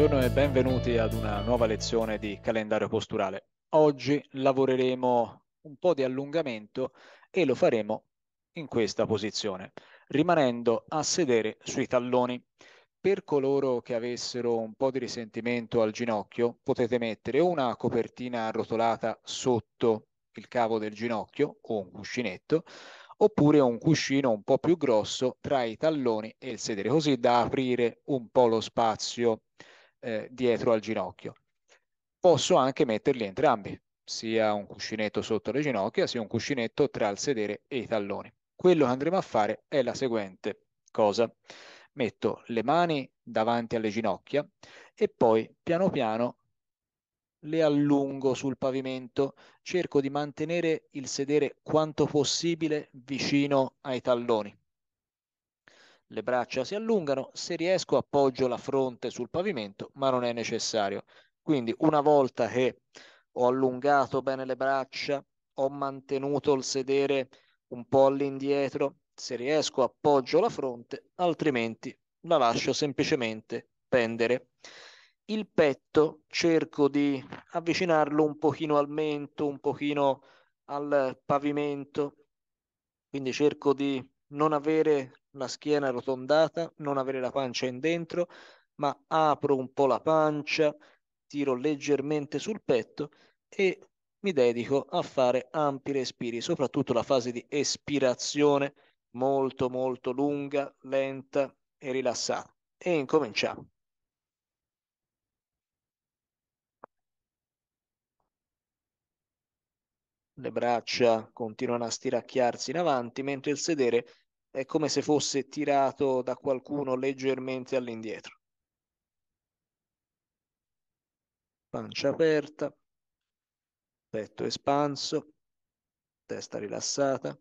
Buongiorno e benvenuti ad una nuova lezione di calendario posturale. Oggi lavoreremo un po' di allungamento e lo faremo in questa posizione, rimanendo a sedere sui talloni. Per coloro che avessero un po' di risentimento al ginocchio, potete mettere una copertina arrotolata sotto il cavo del ginocchio o un cuscinetto, oppure un cuscino un po' più grosso tra i talloni e il sedere, così da aprire un po' lo spazio eh, dietro al ginocchio. Posso anche metterli entrambi, sia un cuscinetto sotto le ginocchia, sia un cuscinetto tra il sedere e i talloni. Quello che andremo a fare è la seguente cosa. Metto le mani davanti alle ginocchia e poi piano piano le allungo sul pavimento, cerco di mantenere il sedere quanto possibile vicino ai talloni le braccia si allungano, se riesco appoggio la fronte sul pavimento, ma non è necessario. Quindi una volta che ho allungato bene le braccia, ho mantenuto il sedere un po' all'indietro, se riesco appoggio la fronte, altrimenti la lascio semplicemente pendere. Il petto cerco di avvicinarlo un pochino al mento, un pochino al pavimento, quindi cerco di non avere la schiena arrotondata, non avere la pancia in dentro, ma apro un po' la pancia, tiro leggermente sul petto e mi dedico a fare ampi respiri, soprattutto la fase di espirazione molto molto lunga, lenta e rilassata. E incominciamo. Le braccia continuano a stiracchiarsi in avanti mentre il sedere è come se fosse tirato da qualcuno leggermente all'indietro. Pancia aperta, petto espanso, testa rilassata,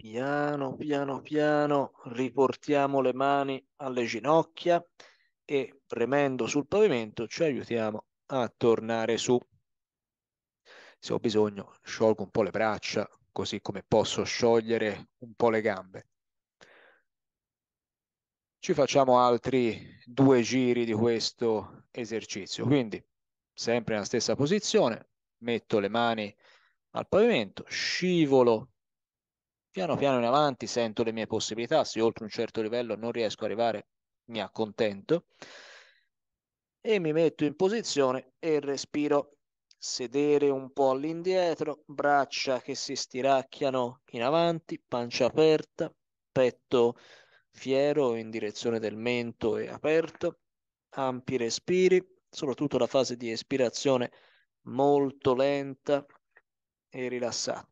Piano, piano, piano riportiamo le mani alle ginocchia e premendo sul pavimento ci aiutiamo a tornare su. Se ho bisogno sciolgo un po' le braccia, così come posso sciogliere un po' le gambe. Ci facciamo altri due giri di questo esercizio, quindi sempre nella stessa posizione, metto le mani al pavimento, scivolo piano piano in avanti sento le mie possibilità, se oltre un certo livello non riesco a arrivare mi accontento e mi metto in posizione e respiro sedere un po' all'indietro, braccia che si stiracchiano in avanti, pancia aperta, petto fiero in direzione del mento e aperto, ampi respiri, soprattutto la fase di espirazione molto lenta e rilassata.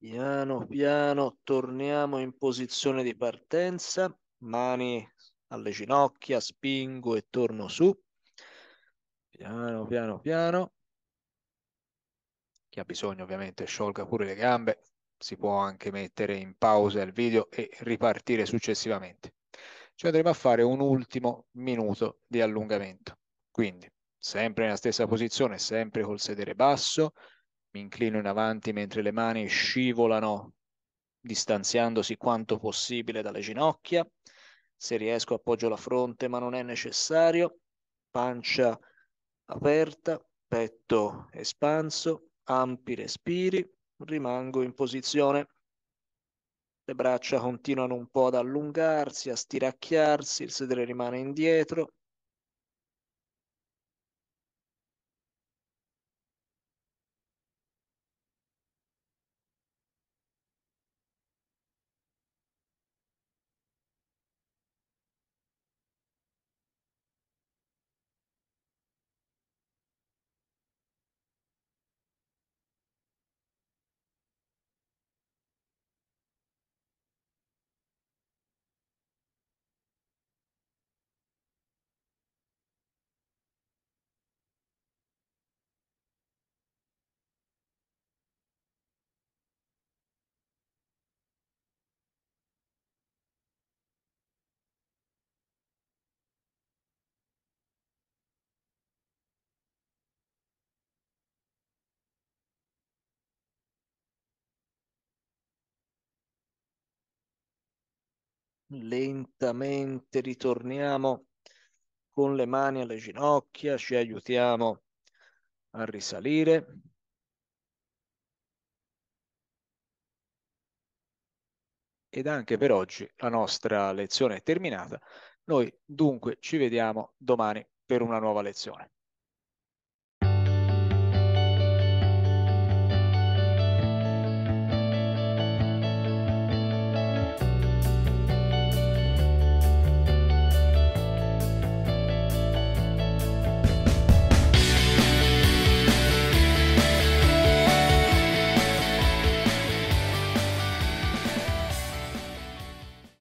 Piano piano torniamo in posizione di partenza, mani alle ginocchia, spingo e torno su. Piano piano piano. Chi ha bisogno ovviamente sciolga pure le gambe, si può anche mettere in pausa il video e ripartire successivamente. Ci andremo a fare un ultimo minuto di allungamento. Quindi, sempre nella stessa posizione, sempre col sedere basso, mi inclino in avanti mentre le mani scivolano distanziandosi quanto possibile dalle ginocchia. Se riesco appoggio la fronte, ma non è necessario. Pancia aperta, petto espanso, ampi respiri, rimango in posizione. Le braccia continuano un po' ad allungarsi, a stiracchiarsi, il sedere rimane indietro. lentamente ritorniamo con le mani alle ginocchia, ci aiutiamo a risalire. Ed anche per oggi la nostra lezione è terminata. Noi dunque ci vediamo domani per una nuova lezione.